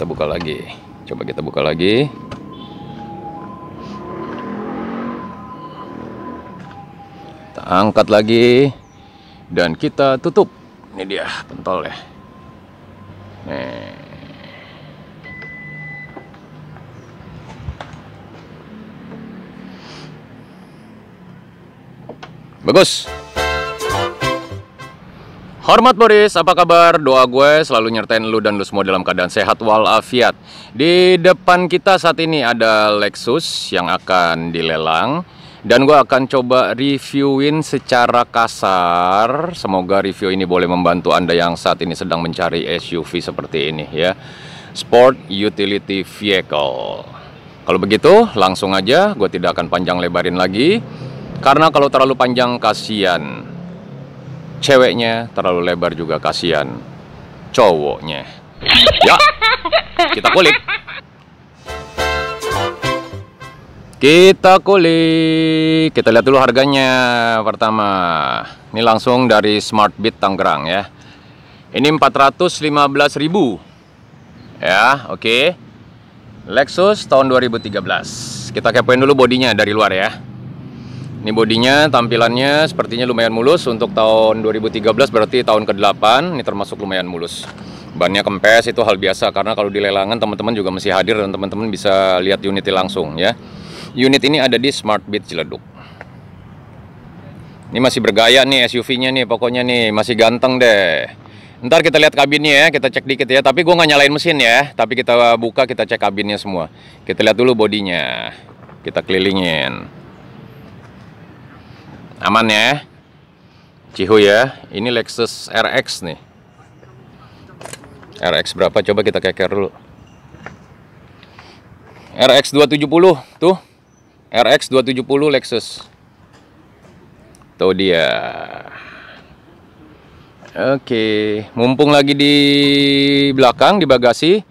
kita buka lagi coba kita buka lagi kita angkat lagi dan kita tutup ini dia pentol ya bagus Hormat Boris, apa kabar? Doa gue selalu nyertain lu dan lu semua dalam keadaan sehat walafiat. Di depan kita saat ini ada Lexus yang akan dilelang dan gue akan coba reviewin secara kasar. Semoga review ini boleh membantu Anda yang saat ini sedang mencari SUV seperti ini ya. Sport Utility Vehicle. Kalau begitu, langsung aja gue tidak akan panjang lebarin lagi. Karena kalau terlalu panjang kasihan Ceweknya terlalu lebar juga kasihan. Cowoknya. Ya, kita kulik. Kita kulik. Kita lihat dulu harganya pertama. Ini langsung dari Smart Beat Tangerang ya. Ini 415.000. Ya, oke. Okay. Lexus tahun 2013. Kita kepoin dulu bodinya dari luar ya. Ini bodinya, tampilannya sepertinya lumayan mulus untuk tahun 2013 berarti tahun ke-8 ini termasuk lumayan mulus. Bannya kempes itu hal biasa karena kalau di lelangan teman-teman juga masih hadir dan teman-teman bisa lihat unitnya langsung ya. Unit ini ada di Smart Beat Ciledug. Ini masih bergaya nih SUV-nya nih pokoknya nih masih ganteng deh. Ntar kita lihat kabinnya ya, kita cek dikit ya. Tapi gue nggak nyalain mesin ya, tapi kita buka kita cek kabinnya semua. Kita lihat dulu bodinya, kita kelilingin aman ya Cihu ya ini Lexus RX nih RX berapa coba kita keker dulu RX 270 tuh RX 270 Lexus tuh dia Oke mumpung lagi di belakang di bagasi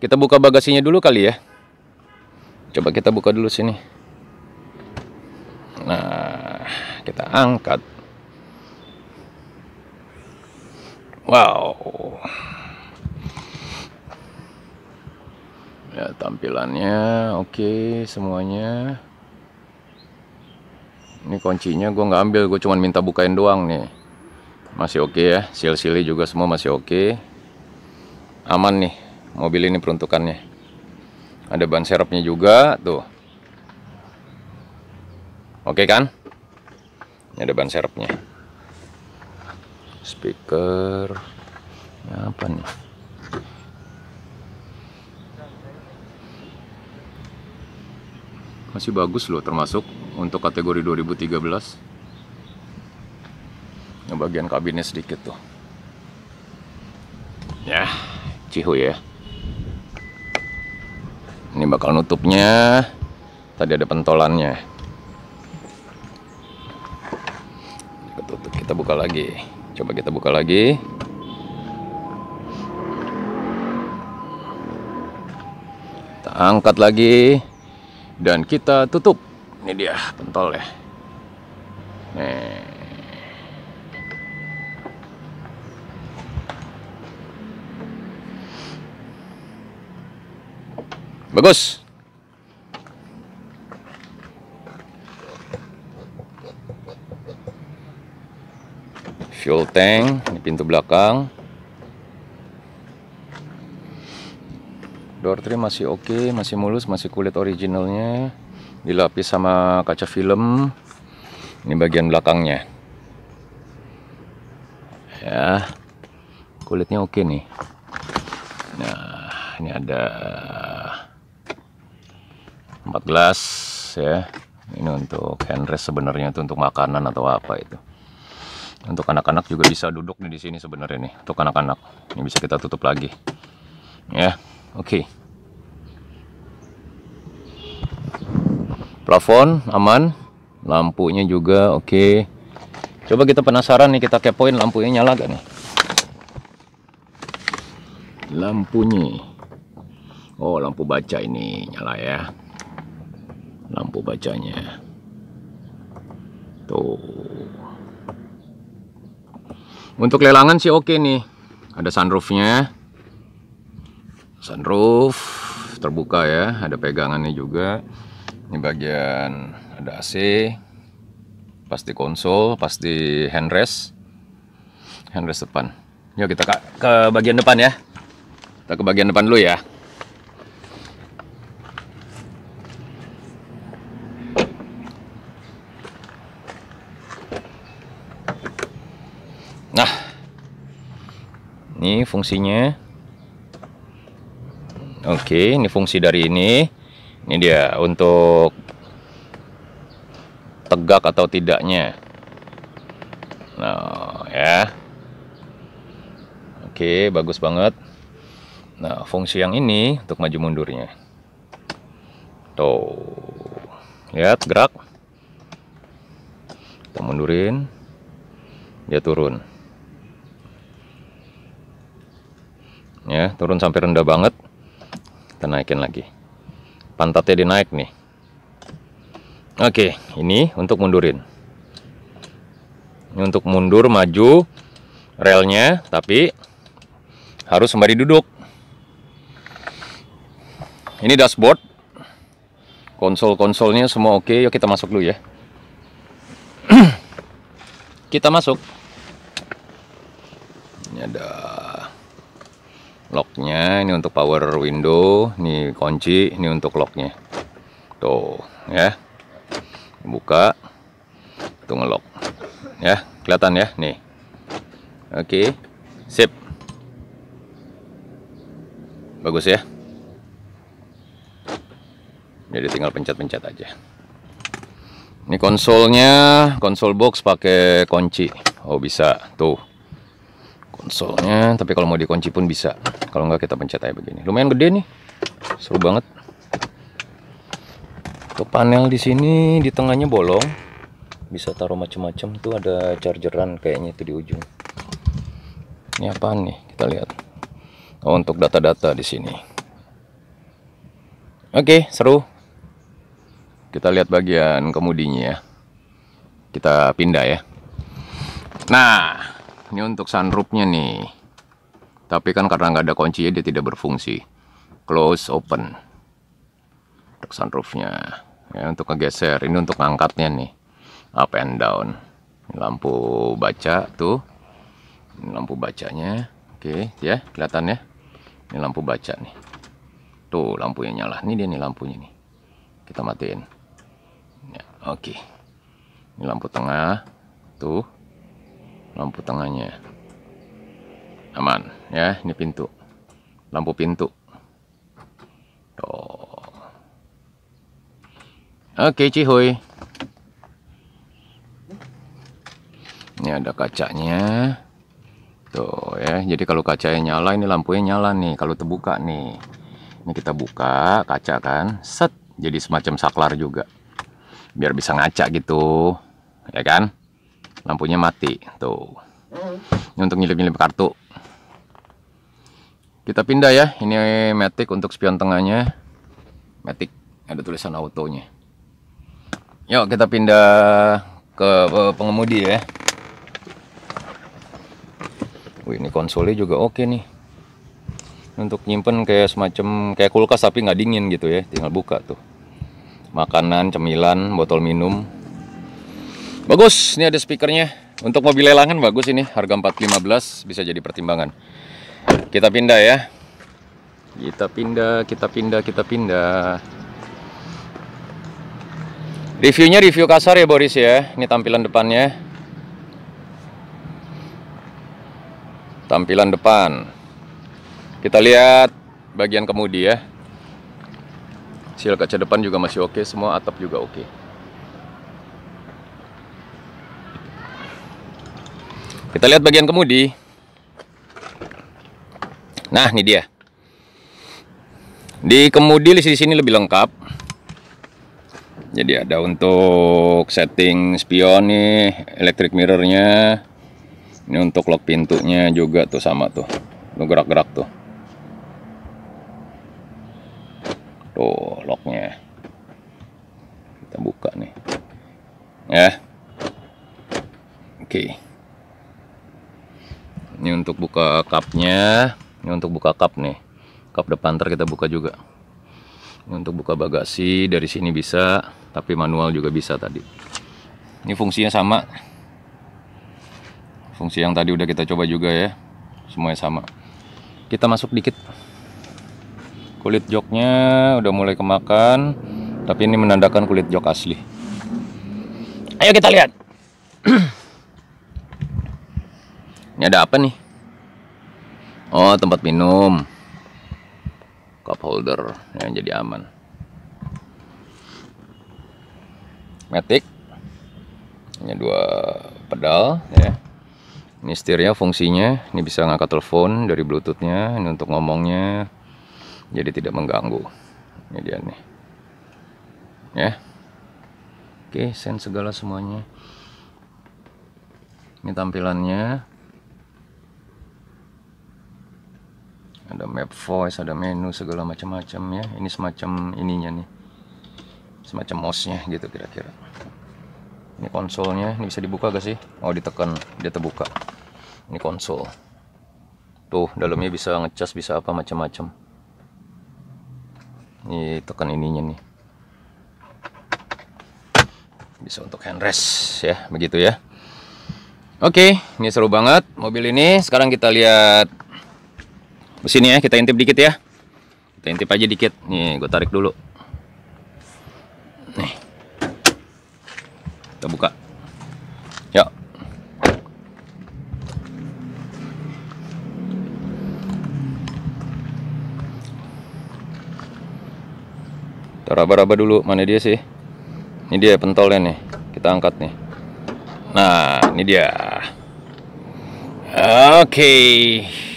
kita buka bagasinya dulu kali ya coba kita buka dulu sini nah kita angkat wow ya tampilannya oke okay, semuanya ini kuncinya gue nggak ambil gue cuma minta bukain doang nih masih oke okay ya sil-sili juga semua masih oke okay. aman nih mobil ini peruntukannya ada ban serepnya juga tuh oke okay kan ini ada ban serepnya. Speaker. Ini apa nih? Masih bagus loh termasuk untuk kategori 2013. Yang bagian kabinnya sedikit tuh. Ya, cihu ya. Ini bakal nutupnya. Tadi ada pentolannya. kita buka lagi coba kita buka lagi kita angkat lagi dan kita tutup ini dia pentol ya bagus fuel tank di pintu belakang door trim masih oke okay, masih mulus masih kulit originalnya dilapis sama kaca film ini bagian belakangnya ya kulitnya oke okay nih nah ini ada 14 ya ini untuk handrest sebenarnya itu untuk makanan atau apa itu untuk anak-anak juga bisa duduk nih di sini sebenarnya nih untuk anak-anak ini bisa kita tutup lagi ya oke okay. plafon aman lampunya juga oke okay. coba kita penasaran nih kita kepoin lampunya nyala gak nih lampunya oh lampu baca ini nyala ya lampu bacanya tuh untuk lelangan sih oke nih. Ada sunroofnya. Sunroof terbuka ya. Ada pegangannya juga. Ini bagian ada AC. Pasti konsol, pasti handrest. Handrest depan. Yuk kita ke, bagian depan ya. Kita ke bagian depan dulu ya. Ini fungsinya. Oke, ini fungsi dari ini. Ini dia untuk tegak atau tidaknya. Nah, ya. Oke, bagus banget. Nah, fungsi yang ini untuk maju mundurnya. Tuh. Lihat gerak. Kita mundurin. Dia turun. ya turun sampai rendah banget kita naikin lagi pantatnya dinaik nih oke ini untuk mundurin ini untuk mundur maju relnya tapi harus sembari duduk ini dashboard konsol-konsolnya semua oke yuk kita masuk dulu ya kita masuk ini ada locknya ini untuk power window ini kunci ini untuk locknya tuh ya buka itu ngelock ya kelihatan ya nih oke sip bagus ya jadi tinggal pencet-pencet aja ini konsolnya konsol box pakai kunci oh bisa tuh konsolnya tapi kalau mau dikunci pun bisa kalau nggak kita pencet aja begini lumayan gede nih seru banget untuk panel di sini di tengahnya bolong bisa taruh macam-macam tuh ada chargeran kayaknya itu di ujung ini apaan nih kita lihat oh, untuk data-data di sini oke seru kita lihat bagian kemudinya ya kita pindah ya nah ini untuk sunroofnya nih tapi kan karena nggak ada kuncinya dia tidak berfungsi close open untuk sunroofnya ya untuk ngegeser ini untuk angkatnya nih up and down lampu baca tuh ini lampu bacanya oke ya kelihatan ya ini lampu baca nih tuh lampunya nyala ini dia nih lampunya nih kita matiin ya, oke ini lampu tengah tuh lampu tengahnya aman ya ini pintu lampu pintu oh. oke cihoy ini ada kacanya tuh ya jadi kalau kacanya nyala ini lampunya nyala nih kalau terbuka nih ini kita buka kaca kan set jadi semacam saklar juga biar bisa ngaca gitu ya kan lampunya mati tuh ini untuk nyelip-nyelip kartu kita pindah ya ini matic untuk spion tengahnya matic ada tulisan autonya yuk kita pindah ke eh, pengemudi ya Wih, ini konsolnya juga oke nih untuk nyimpen kayak semacam kayak kulkas tapi nggak dingin gitu ya tinggal buka tuh makanan cemilan botol minum Bagus, ini ada speakernya. Untuk mobil lelangan bagus ini, harga 415 bisa jadi pertimbangan. Kita pindah ya. Kita pindah, kita pindah, kita pindah. Reviewnya review kasar ya Boris ya. Ini tampilan depannya. Tampilan depan. Kita lihat bagian kemudi ya. Sil kaca depan juga masih oke, semua atap juga oke. Kita lihat bagian kemudi. Nah, ini dia. Di kemudi di sini lebih lengkap. Jadi ada untuk setting spion nih, electric mirrornya. Ini untuk lock pintunya juga tuh sama tuh. Tuh gerak-gerak tuh. Tuh locknya. Kita buka nih. Ya. Oke. Okay ini untuk buka kapnya. ini untuk buka kap nih Kap depan ter kita buka juga ini untuk buka bagasi dari sini bisa tapi manual juga bisa tadi ini fungsinya sama fungsi yang tadi udah kita coba juga ya semuanya sama kita masuk dikit kulit joknya udah mulai kemakan tapi ini menandakan kulit jok asli ayo kita lihat Ini ada apa nih? Oh, tempat minum. Cup holder yang jadi aman. Matic. Ini dua pedal ya. Ini setirnya fungsinya, ini bisa ngangkat telepon dari bluetoothnya, ini untuk ngomongnya, jadi tidak mengganggu. Ini dia nih. Ya. Oke, send segala semuanya. Ini tampilannya. ada map voice ada menu segala macam-macam ya ini semacam ininya nih semacam mouse nya gitu kira-kira ini konsolnya ini bisa dibuka gak sih oh ditekan dia terbuka ini konsol tuh dalamnya bisa ngecas bisa apa macam-macam ini tekan ininya nih bisa untuk handrest ya begitu ya oke ini seru banget mobil ini sekarang kita lihat Sini ya, kita intip dikit ya. Kita intip aja dikit. Nih, gue tarik dulu. Nih. Kita buka. Ya. Kita raba-raba dulu. Mana dia sih? Ini dia pentolnya nih. Kita angkat nih. Nah, ini dia. Oke. Okay.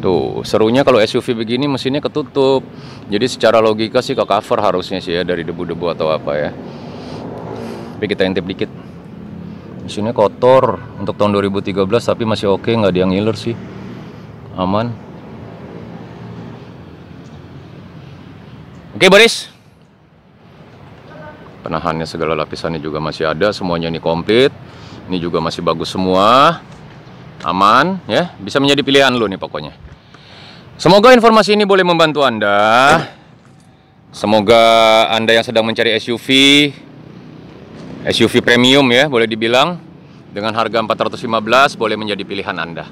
Tuh, gitu. serunya kalau SUV begini mesinnya ketutup. Jadi secara logika sih ke cover harusnya sih ya dari debu-debu atau apa ya. Tapi kita intip dikit. Mesinnya kotor untuk tahun 2013 tapi masih oke nggak ada yang ngiler sih. Aman. Oke, Boris. Penahannya segala lapisannya juga masih ada, semuanya ini komplit. Ini juga masih bagus semua. Aman ya, bisa menjadi pilihan lo nih pokoknya. Semoga informasi ini boleh membantu Anda. Semoga Anda yang sedang mencari SUV, SUV premium ya, boleh dibilang, dengan harga 415 boleh menjadi pilihan Anda.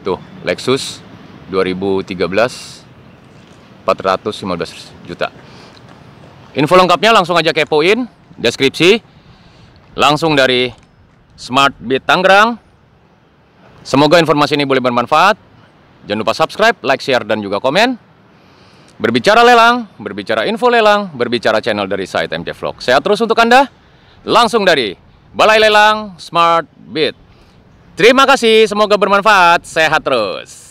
Tuh, Lexus 2013 415 juta. Info lengkapnya langsung aja kepoin deskripsi langsung dari Smart Beat Tangerang. Semoga informasi ini boleh bermanfaat. Jangan lupa subscribe, like, share, dan juga komen. Berbicara lelang, berbicara info lelang, berbicara channel dari site MJ Vlog. Saya terus untuk Anda, langsung dari Balai Lelang Smart Beat. Terima kasih, semoga bermanfaat, sehat terus.